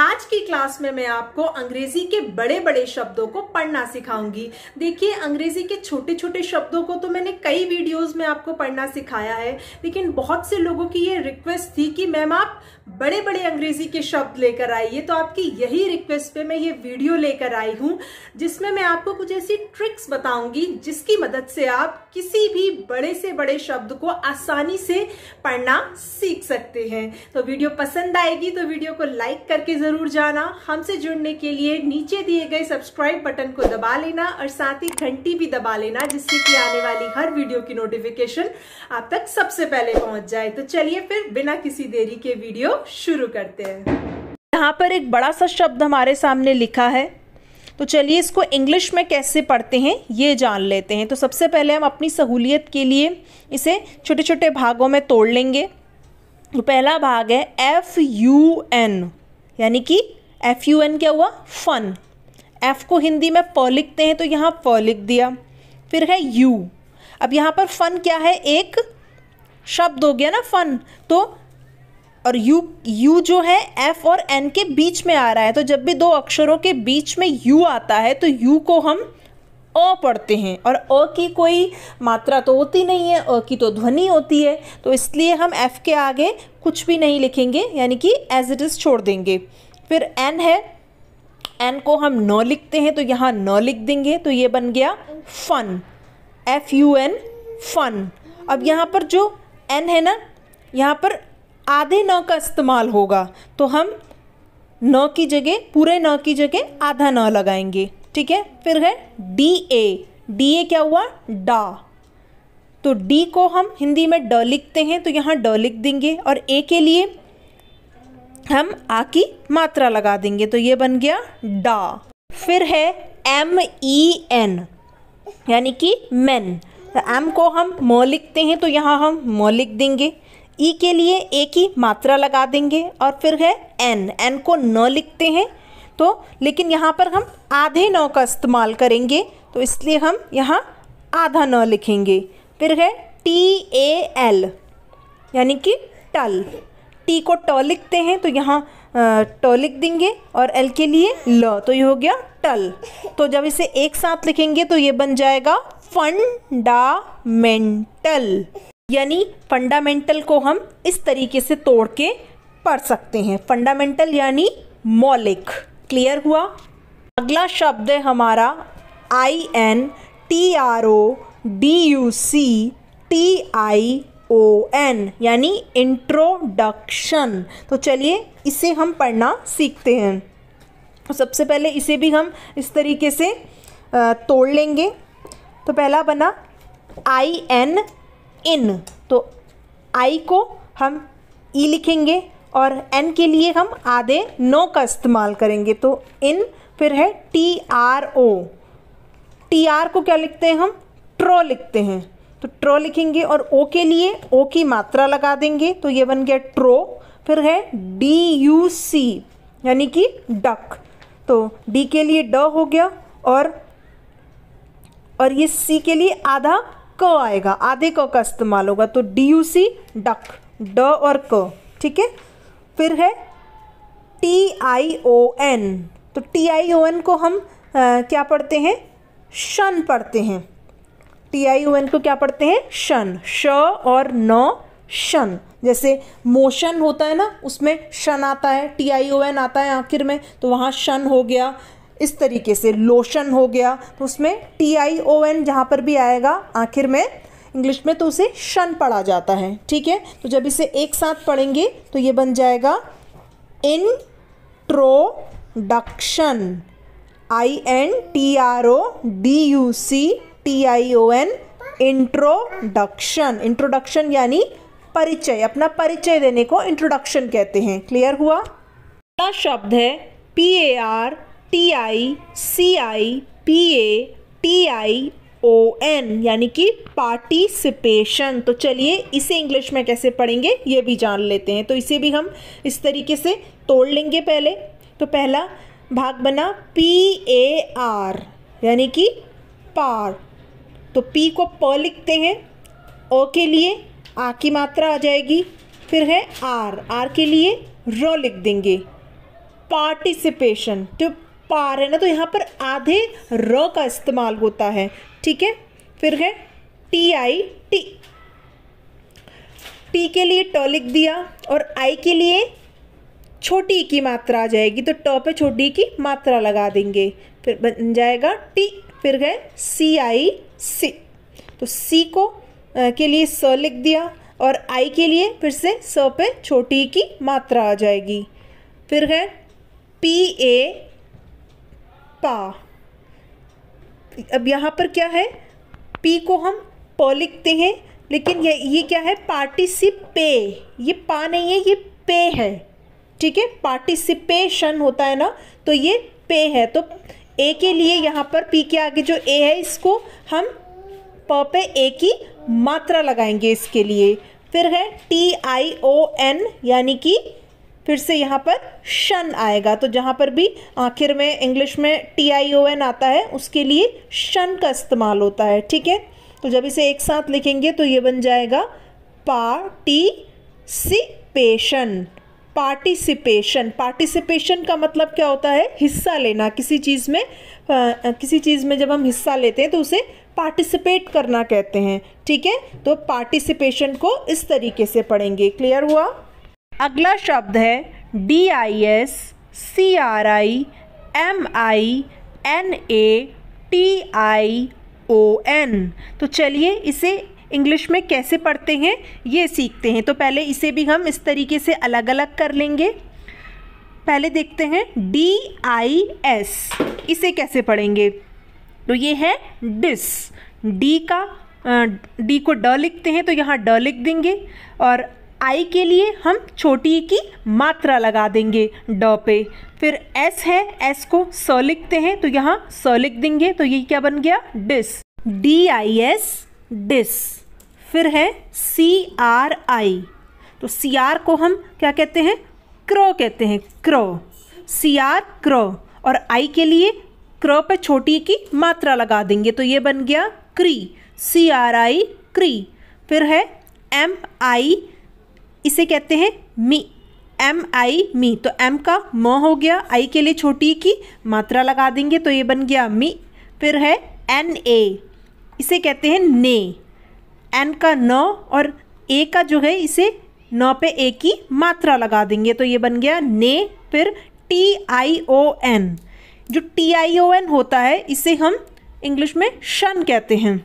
आज की क्लास में मैं आपको अंग्रेजी के बड़े बड़े शब्दों को पढ़ना सिखाऊंगी देखिए अंग्रेजी के छोटे छोटे शब्दों को तो मैंने कई वीडियोस में आपको पढ़ना सिखाया है लेकिन बहुत से लोगों की ये रिक्वेस्ट थी कि मैम आप बड़े बड़े अंग्रेजी के शब्द लेकर आइए तो आपकी यही रिक्वेस्ट पे मैं ये वीडियो लेकर आई हूँ जिसमें मैं आपको कुछ ऐसी ट्रिक्स बताऊंगी जिसकी मदद से आप किसी भी बड़े से बड़े शब्द को आसानी से पढ़ना सीख सकते हैं तो वीडियो पसंद आएगी तो वीडियो को लाइक करके जरूर जाना हमसे जुड़ने के लिए नीचे दिए गए सब्सक्राइब बटन को दबा लेना और साथ ही घंटी भी दबा लेना जिससे कि आने वाली हर वीडियो की नोटिफिकेशन आप तक सबसे पहले पहुंच जाए तो चलिए फिर बिना किसी देरी के वीडियो शुरू करते हैं यहाँ पर एक बड़ा सा शब्द हमारे सामने लिखा है तो चलिए इसको इंग्लिश में कैसे पढ़ते हैं ये जान लेते हैं तो सबसे पहले हम अपनी सहूलियत के लिए इसे छोटे छोटे भागों में तोड़ लेंगे तो पहला भाग है एफ़ यू एन यानी कि एफ़ यू एन क्या हुआ फ़न एफ़ को हिंदी में प लिखते हैं तो यहाँ प लिख दिया फिर है यू अब यहाँ पर फ़न क्या है एक शब्द हो गया ना फ़न तो और U U जो है एफ और एन के बीच में आ रहा है तो जब भी दो अक्षरों के बीच में यू आता है तो यू को हम अ पढ़ते हैं और अ की कोई मात्रा तो होती नहीं है अ की तो ध्वनि होती है तो इसलिए हम एफ़ के आगे कुछ भी नहीं लिखेंगे यानी कि एज इट इज़ छोड़ देंगे फिर एन है एन को हम न लिखते हैं तो यहाँ न लिख देंगे तो ये बन गया fun F U N fun अब यहाँ पर जो एन है ना यहाँ पर आधे न का इस्तेमाल होगा तो हम न की जगह पूरे न की जगह आधा न लगाएंगे ठीक है फिर है डी ए डी ए क्या हुआ डा तो डी को हम हिंदी में ड लिखते हैं तो यहाँ ड लिख देंगे और ए के लिए हम आ की मात्रा लगा देंगे तो ये बन गया डा फिर है एम ई एन यानी कि मैन तो एम को हम म लिखते हैं तो यहाँ हम म लिख देंगे ई e के लिए एक ही मात्रा लगा देंगे और फिर है एन एन को न लिखते हैं तो लेकिन यहाँ पर हम आधे न का इस्तेमाल करेंगे तो इसलिए हम यहाँ आधा न लिखेंगे फिर है टी ए एल यानी कि टल टी को ट लिखते हैं तो यहाँ ट लिख देंगे और एल के लिए ल तो ये हो गया टल तो जब इसे एक साथ लिखेंगे तो ये बन जाएगा फंडामेंटल यानी फंडामेंटल को हम इस तरीके से तोड़ के पढ़ सकते हैं फंडामेंटल यानी मौलिक क्लियर हुआ अगला शब्द है हमारा I N T R O D U C T I O N यानी इंट्रोडक्शन तो चलिए इसे हम पढ़ना सीखते हैं तो सबसे पहले इसे भी हम इस तरीके से तोड़ लेंगे तो पहला बना आई एन इन तो आई को हम ई e लिखेंगे और एन के लिए हम आधे नो का इस्तेमाल करेंगे तो इन फिर है T R O T R को क्या लिखते हैं हम ट्रो लिखते हैं तो ट्रो लिखेंगे और ओ के लिए ओ की मात्रा लगा देंगे तो ये बन गया ट्रो फिर है डी यू सी यानी कि डक तो डी के लिए ड हो गया और और ये सी के लिए आधा क आएगा आधे क का इस्तेमाल होगा तो डी यू सी डक ड और क ठीक है फिर है टी आई ओ एन तो टी आई ओ एन को हम आ, क्या पढ़ते हैं शन पढ़ते हैं टी आई ओ एन को क्या पढ़ते हैं शन श और न शन जैसे मोशन होता है ना उसमें शन आता है टी आई ओ एन आता है आखिर में तो वहाँ शन हो गया इस तरीके से लोशन हो गया तो उसमें टी आई ओ एन जहाँ पर भी आएगा आखिर में इंग्लिश में तो उसे शन पढ़ा जाता है ठीक है तो जब इसे एक साथ पढ़ेंगे तो ये बन जाएगा introduction I N T R O D U C T I O N introduction introduction यानी परिचय अपना परिचय देने को इंट्रोडक्शन कहते हैं क्लियर हुआ अगला शब्द है P A R T I C I P A T I O N यानी कि पार्टिसिपेशन तो चलिए इसे इंग्लिश में कैसे पढ़ेंगे ये भी जान लेते हैं तो इसे भी हम इस तरीके से तोड़ लेंगे पहले तो पहला भाग बना पी ए आर यानी कि पार तो पी को प लिखते हैं ओ के लिए आ की मात्रा आ जाएगी फिर है आर आर के लिए र लिख देंगे पार्टिसिपेशन तो पार है ना तो यहाँ पर आधे र का इस्तेमाल होता है ठीक है फिर है टी आई टी टी के लिए ट लिख दिया और आई के लिए छोटी की मात्रा आ जाएगी तो ट पे छोटी की मात्रा लगा देंगे फिर बन जाएगा टी फिर गए सी आई सी तो सी को आ, के लिए स लिख दिया और आई के लिए फिर से स पे छोटी की मात्रा आ जाएगी फिर है पी ए पा अब यहाँ पर क्या है पी को हम प लिखते हैं लेकिन ये ये क्या है पार्टिसिपे ये पा नहीं है ये पे है ठीक है पार्टिसिपेशन होता है ना तो ये पे है तो ए के लिए यहाँ पर पी के आगे जो ए है इसको हम प पे ए की मात्रा लगाएंगे इसके लिए फिर है टी आई ओ एन यानी कि फिर से यहाँ पर शन आएगा तो जहाँ पर भी आखिर में इंग्लिश में टी आई ओ एन आता है उसके लिए शन का इस्तेमाल होता है ठीक है तो जब इसे एक साथ लिखेंगे तो ये बन जाएगा पार्टिसिपेशन पार्टिसिपेशन पार्टिसिपेशन का मतलब क्या होता है हिस्सा लेना किसी चीज़ में आ, किसी चीज़ में जब हम हिस्सा लेते हैं तो उसे पार्टिसिपेट करना कहते हैं ठीक है तो पार्टिसिपेशन को इस तरीके से पढ़ेंगे क्लियर हुआ अगला शब्द है D I S C R I M I N A T I O N तो चलिए इसे इंग्लिश में कैसे पढ़ते हैं ये सीखते हैं तो पहले इसे भी हम इस तरीके से अलग अलग कर लेंगे पहले देखते हैं डी आई एस इसे कैसे पढ़ेंगे तो ये है डिस डी का डी को ड लिखते हैं तो यहाँ ड लिख देंगे और आई के लिए हम छोटी की मात्रा लगा देंगे ड पे फिर एस है एस को स लिखते हैं तो यहाँ स लिख देंगे तो ये क्या बन गया dis D I S dis फिर है सी आर आई तो सी आर को हम क्या कहते हैं क्रो कहते हैं क्रो सी आर क्रो और आई के लिए क्र पे छोटी की मात्रा लगा देंगे तो ये बन गया क्री सी आर आई क्री फिर है एम आई इसे कहते हैं मी एम आई मी तो एम का म हो गया आई के लिए छोटी की मात्रा लगा देंगे तो ये बन गया मी फिर है एन ए इसे कहते हैं ने एन का न और ए का जो है इसे न पे ए की मात्रा लगा देंगे तो ये बन गया ने फिर टी आई ओ एन जो टी आई ओ एन होता है इसे हम इंग्लिश में शन कहते हैं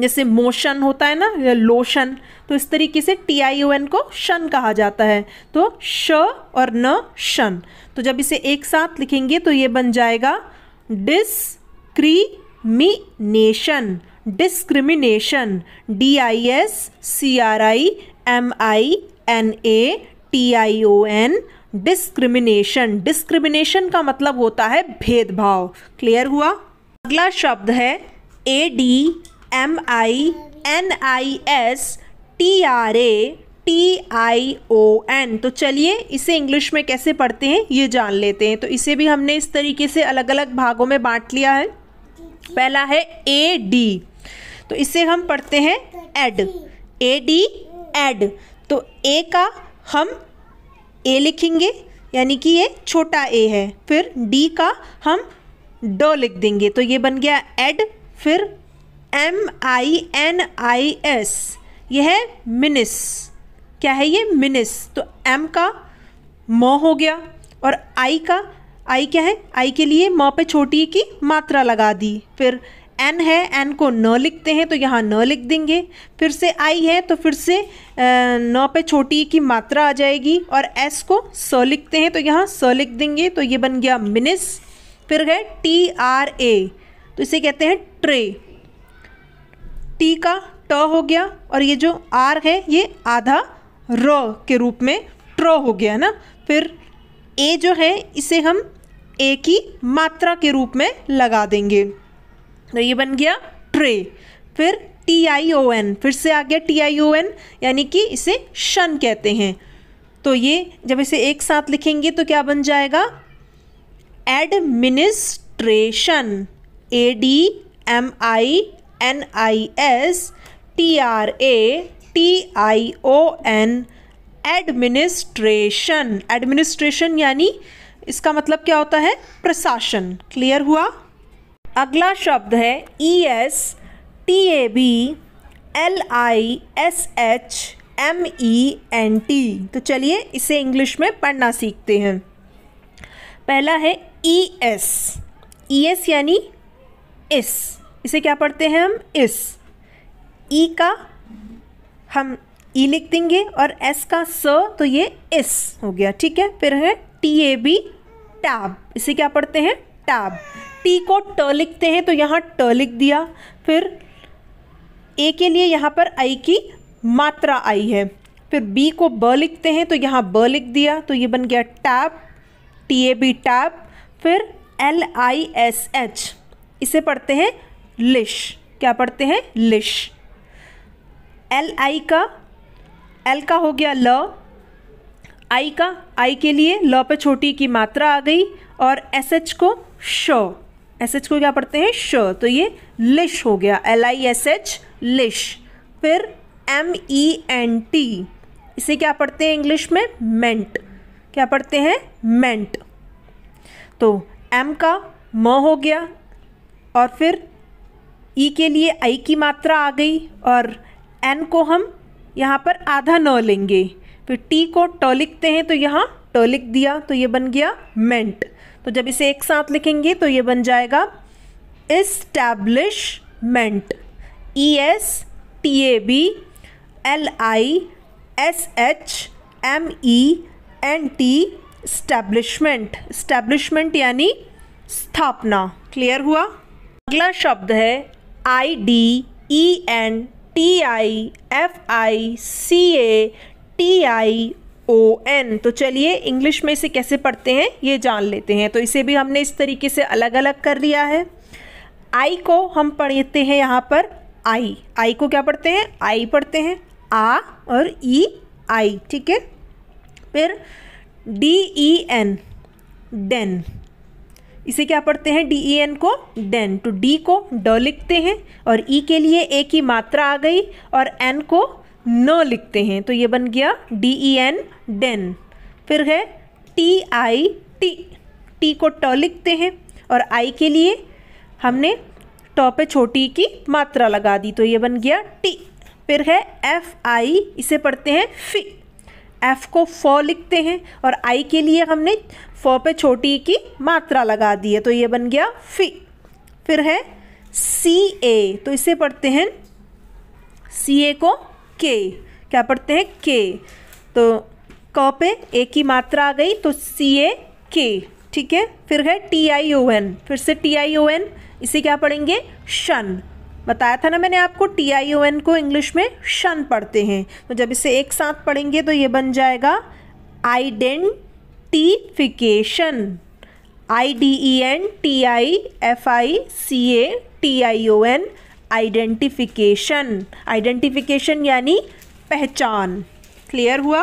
जैसे मोशन होता है ना लोशन तो इस तरीके से टी आई ओ एन को शन कहा जाता है तो श और न शन तो जब इसे एक साथ लिखेंगे तो ये बन जाएगा discrimination discrimination D I S C R I M I N A T I O N discrimination discrimination का मतलब होता है भेदभाव क्लियर हुआ अगला शब्द है A D M I N I S T R A T I O N तो चलिए इसे इंग्लिश में कैसे पढ़ते हैं ये जान लेते हैं तो इसे भी हमने इस तरीके से अलग अलग भागों में बांट लिया है पहला है ए डी तो इसे हम पढ़ते हैं एड ए डी एड तो ए का हम ए लिखेंगे यानी कि ये छोटा ए है फिर डी का हम ड लिख देंगे तो ये बन गया एड फिर M I N I S यह है मिनिस क्या है ये मिनिस तो एम का म हो गया और आई का आई क्या है आई के लिए म पे छोटी e की मात्रा लगा दी फिर एन है एन को न लिखते हैं तो यहाँ न लिख देंगे फिर से आई है तो फिर से न पे छोटी e की मात्रा आ जाएगी और एस को स लिखते हैं तो यहाँ स लिख देंगे तो ये बन गया मिनिस फिर है टी आर ए तो इसे कहते हैं ट्रे टी का ट हो गया और ये जो आर है ये आधा र के रूप में ट्र हो गया ना फिर ए जो है इसे हम ए की मात्रा के रूप में लगा देंगे तो ये बन गया ट्रे फिर टी आई ओ एन फिर से आ गया टी आई ओ एन यानी कि इसे शन कहते हैं तो ये जब इसे एक साथ लिखेंगे तो क्या बन जाएगा administration A D M I N I S T R A T I O N administration administration यानी इसका मतलब क्या होता है प्रशासन क्लियर हुआ अगला शब्द है E S T A B L I S H M E N T तो चलिए इसे इंग्लिश में पढ़ना सीखते हैं पहला है ई एस ई एस यानी इस इसे क्या पढ़ते हैं हम इस ई का हम ई लिख देंगे और एस का स तो ये इस हो गया ठीक है फिर है टी ए बी टैब इसे क्या पढ़ते हैं टैब टी को ट लिखते हैं तो यहाँ ट लिख दिया फिर ए के लिए यहाँ पर आई की मात्रा आई है फिर बी को ब लिखते हैं तो यहाँ ब लिख दिया तो ये बन गया tab T A B tab फिर एल आई एस एच इसे पढ़ते हैं लिश क्या पढ़ते हैं लिश एल आई का एल का हो गया ल आई का आई के लिए ल पे छोटी की मात्रा आ गई और एस एच को श एस एच को क्या पढ़ते हैं श तो ये लिश हो गया L I S H lish फिर एम ई एन टी इसे क्या पढ़ते हैं इंग्लिश में मेंट क्या पढ़ते हैं मेंट तो एम का म हो गया और फिर ई e के लिए आई की मात्रा आ गई और एन को हम यहाँ पर आधा न लेंगे फिर टी को ट लिखते हैं तो यहाँ ट लिख दिया तो ये बन गया मेंट तो जब इसे एक साथ लिखेंगे तो ये बन जाएगा establishment E S T A B L I S H M E N T establishment establishment यानी स्थापना क्लियर हुआ अगला शब्द है I D E N T I F I C A T I O N तो चलिए English में इसे कैसे पढ़ते हैं ये जान लेते हैं तो इसे भी हमने इस तरीके से अलग अलग कर लिया है आई को हम पढ़ते हैं यहाँ पर आई आई को क्या पढ़ते हैं आई पढ़ते हैं आ और ई e, आई ठीक है फिर डी ई एन डेन इसे क्या पढ़ते हैं डी ई एन को डेन तो डी को ड लिखते हैं और ई e के लिए ए की मात्रा आ गई और एन को न लिखते हैं तो ये बन गया डी ई एन डेन फिर है टी आई टी टी को ट लिखते हैं और आई के लिए हमने ट पे छोटी की मात्रा लगा दी तो ये बन गया टी फिर है एफ आई इसे पढ़ते हैं फी एफ़ को फो लिखते हैं और आई के लिए हमने फो पे छोटी की मात्रा लगा दी है तो ये बन गया फी फिर है सी ए तो इसे पढ़ते हैं सी ए को के क्या पढ़ते हैं के तो क पे ए की मात्रा आ गई तो सी ए के ठीक है फिर है टी आई ओ एन फिर से टी आई ओ एन इसे क्या पढ़ेंगे शन बताया था ना मैंने आपको टी आई ओ एन को इंग्लिश में शन पढ़ते हैं तो जब इसे एक साथ पढ़ेंगे तो ये बन जाएगा identification I D E N T I F I C A T I O N identification identification यानी पहचान क्लियर हुआ